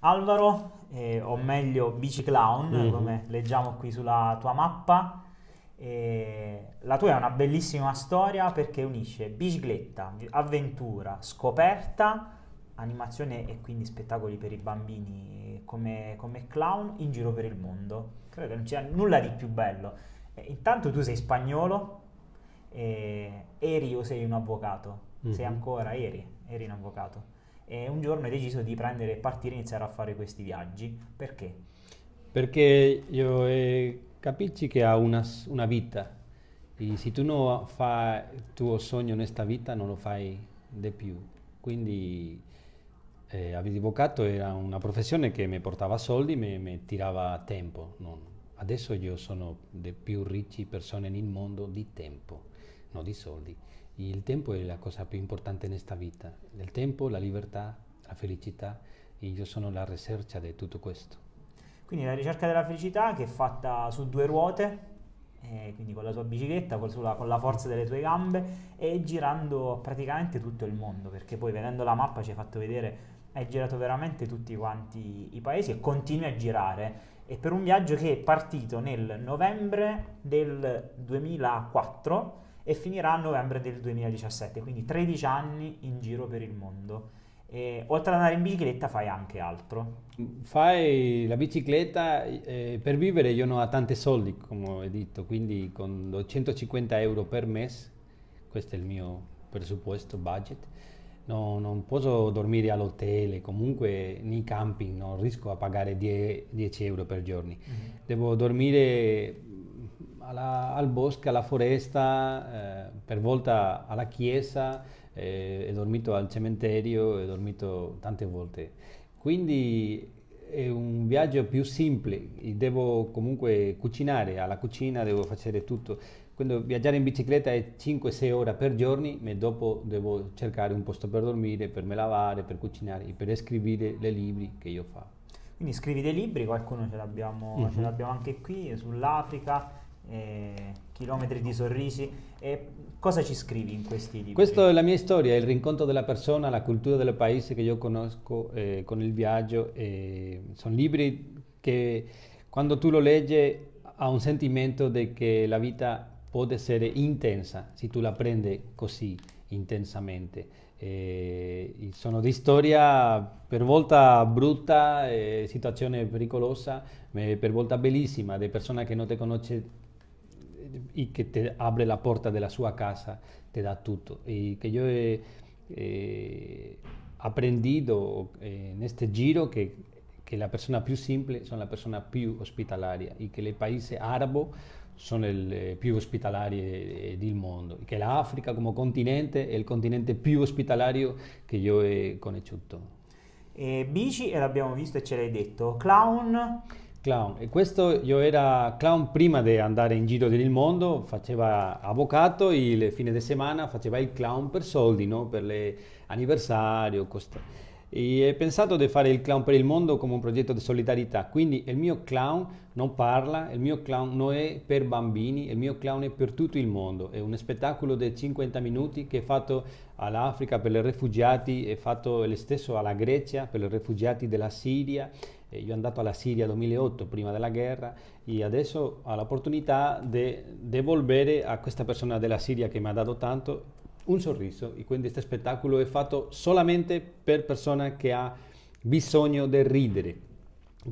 Alvaro, eh, o eh. meglio Biciclown, mm-hmm. come leggiamo qui sulla tua mappa. Eh, la tua è una bellissima storia perché unisce bicicletta, avventura, scoperta, animazione e quindi spettacoli per i bambini come, come clown in giro per il mondo. Credo che non c'è nulla di più bello. Eh, intanto tu sei spagnolo, eh, eri o sei un avvocato? Mm-hmm. Sei mhm. ancora, eri, eri un avvocato e un giorno hai deciso di prendere e partire e iniziare a fare questi viaggi. Perché? Perché io eh, capisci che ha una, una vita e se tu non fai il tuo sogno in questa vita non lo fai di più. Quindi eh, avvocato era una professione che mi portava soldi, e mi tirava tempo. Non. Adesso io sono le più ricche persone nel mondo di tempo no di soldi. Il tempo è la cosa più importante in questa vita. Il tempo, la libertà, la felicità. Io sono la ricerca di tutto questo. Quindi la ricerca della felicità che è fatta su due ruote, eh, quindi con la tua bicicletta, con, sulla, con, la forza delle tue gambe e girando praticamente tutto il mondo, perché poi vedendo la mappa ci hai fatto vedere, hai girato veramente tutti quanti i paesi e continui a girare. E per un viaggio che è partito nel novembre del 2004 e finirà a novembre del 2017, quindi 13 anni in giro per il mondo. E, oltre ad andare in bicicletta fai anche altro. Fai la bicicletta, eh, per vivere io non ho tanti soldi, come ho detto, quindi con 250 euro per mese, questo è il mio presupposto, budget, no, non posso dormire all'hotel, comunque nei camping non riesco a pagare 10, 10 euro per giorno. Mm-hmm. Devo dormire alla, al bosco, alla foresta, eh, per volta alla chiesa, eh, ho dormito al cementerio, ho dormito tante volte. Quindi è un viaggio più semplice, devo comunque cucinare, alla cucina devo fare tutto. Quando viaggiare in bicicletta è 5-6 ore per giorni, ma dopo devo cercare un posto per dormire, per me lavare, per cucinare, per scrivere i libri che io faccio. Quindi scrivi dei libri, qualcuno ce l'abbiamo, mm-hmm. anche qui, sull'Africa, eh, chilometri di sorrisi. Eh, cosa ci scrivi in questi libri? Questa è la mia storia, il rincontro della persona, la cultura del paese che io conosco eh, con il viaggio. sono libri che quando tu lo leggi ha un sentimento di che la vita può essere intensa, se tu la prendi così intensamente. Eh, sono di storia per volta brutta, eh, situazione pericolosa, eh, per volta bellissima, di persone che non ti conosce y que te abre la puerta de la sua casa, te da todo. Y que yo he eh, aprendido en este giro que, que la persona più simple son la persona più ospitalaria y que el país árabe sono le più ospitalari eh, del mondo, che l'Africa come continente è il continente più ospitalario che io ho conosciuto. E bici, e l'abbiamo visto e ce l'hai detto, clown? Clown. E questo io era clown prima di andare in giro per il mondo, faceva avvocato, e il fine di settimana faceva il clown per soldi, no? per l'anniversario. Costa... E ho pensato di fare il clown per il mondo come un progetto di solidarietà, quindi il mio clown non parla, il mio clown non è per bambini, il mio clown è per tutto il mondo. È uno spettacolo di 50 minuti che è fatto all'Africa per i rifugiati, è fatto lo stesso alla Grecia per i rifugiati della Siria eh, io sono andato alla Siria nel 2008 prima della guerra e adesso ho l'opportunità di devolvere a questa persona della Siria che mi ha dato tanto un sorriso e quindi questo spettacolo è fatto solamente per persone che ha bisogno di ridere.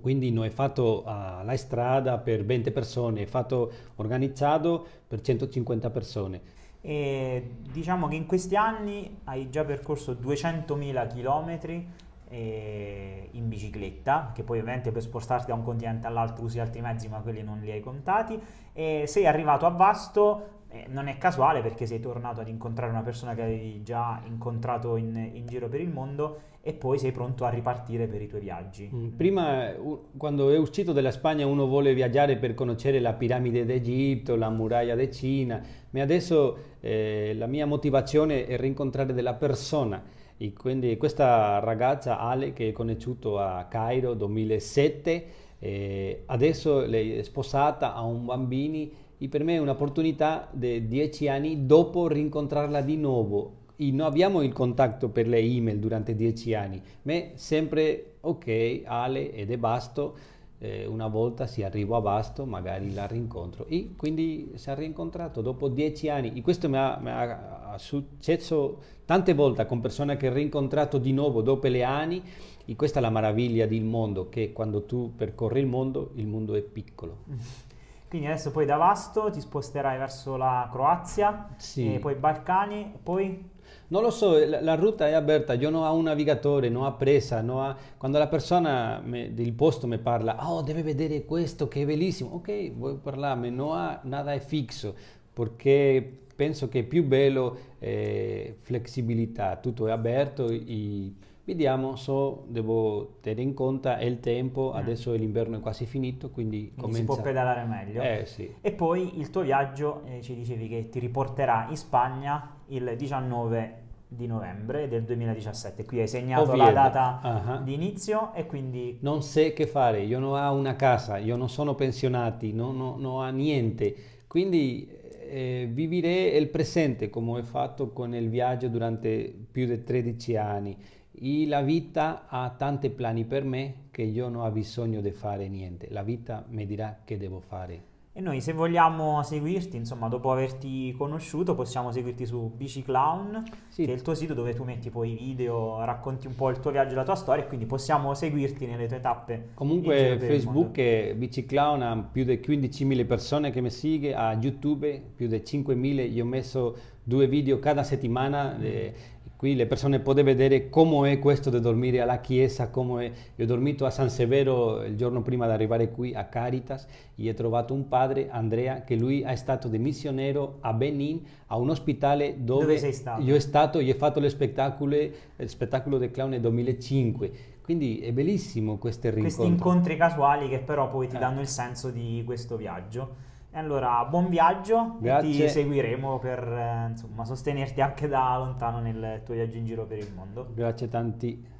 Quindi non è fatto ah, alla strada per 20 persone, è fatto organizzato per 150 persone. E diciamo che in questi anni hai già percorso 200.000 chilometri eh, in bicicletta, che poi ovviamente per spostarti da un continente all'altro usi altri mezzi, ma quelli non li hai contati. E sei arrivato a Vasto, non è casuale perché sei tornato ad incontrare una persona che avevi già incontrato in, in giro per il mondo e poi sei pronto a ripartire per i tuoi viaggi. Mm, prima, quando è uscito dalla Spagna, uno vuole viaggiare per conoscere la piramide d'Egitto, la muraglia di Cina, ma adesso eh, la mia motivazione è rincontrare della persona e quindi questa ragazza Ale che è conosciuto a Cairo 2007, eh, adesso lei è sposata, ha un bambino e per me è un'opportunità di dieci anni dopo rincontrarla di nuovo. E non abbiamo il contatto per le email durante dieci anni, ma sempre ok, Ale ed è basto eh, una volta si arrivo a Vasto, magari la rincontro. E quindi si è rincontrato dopo dieci anni. E questo mi ha, mi ha, successo tante volte con persone che ho rincontrato di nuovo dopo le anni. E questa è la meraviglia del mondo, che quando tu percorri il mondo, il mondo è piccolo. Quindi adesso poi da Vasto ti sposterai verso la Croazia, sì. poi i Balcani, poi... Non lo so, la, la, ruta è aperta, io non ho un navigatore, non ho presa, non ho... quando la persona me, del posto mi parla, oh deve vedere questo che è bellissimo, ok, vuoi parlarmi, non ho nada è fisso, perché penso che è più bello eh, flessibilità, tutto è aperto e Vediamo, so, devo tenere in conto il tempo, mm. adesso l'inverno è quasi finito, quindi, quindi si può pedalare meglio. Eh, sì. E poi il tuo viaggio, eh, ci dicevi che ti riporterà in Spagna il 19 di novembre del 2017, qui hai segnato Ovviamente. la data uh-huh. di inizio e quindi... Non so che fare, io non ho una casa, io non sono pensionati, non, non, non ho niente, quindi eh, vivere il presente come ho fatto con il viaggio durante più di 13 anni e la vita ha tanti piani per me che io non ho bisogno di fare niente, la vita mi dirà che devo fare. E noi se vogliamo seguirti, insomma, dopo averti conosciuto, possiamo seguirti su BiciClown, sì. che è il tuo sito dove tu metti poi video, racconti un po' il tuo viaggio, la tua storia, e quindi possiamo seguirti nelle tue tappe. Comunque Facebook e Bici ha più di 15.000 persone che mi seguono, a YouTube più di 5.000, io ho messo due video cada settimana. Mm. Eh, Qui le persone possono vedere come è questo di dormire alla chiesa, come è. Io ho dormito a San Severo il giorno prima di arrivare qui a Caritas e ho trovato un padre, Andrea, che lui è stato di missionero a Benin, a un ospedale dove, dove sei stato? io è stato e ho fatto lo spettacolo, il spettacolo del clown nel 2005. Quindi è bellissimo questo rincontro. Questi incontri casuali che però poi ti eh. danno il senso di questo viaggio. E allora buon viaggio, ti seguiremo per eh, insomma, sostenerti anche da lontano nel tuo viaggio in giro per il mondo. Grazie tanti.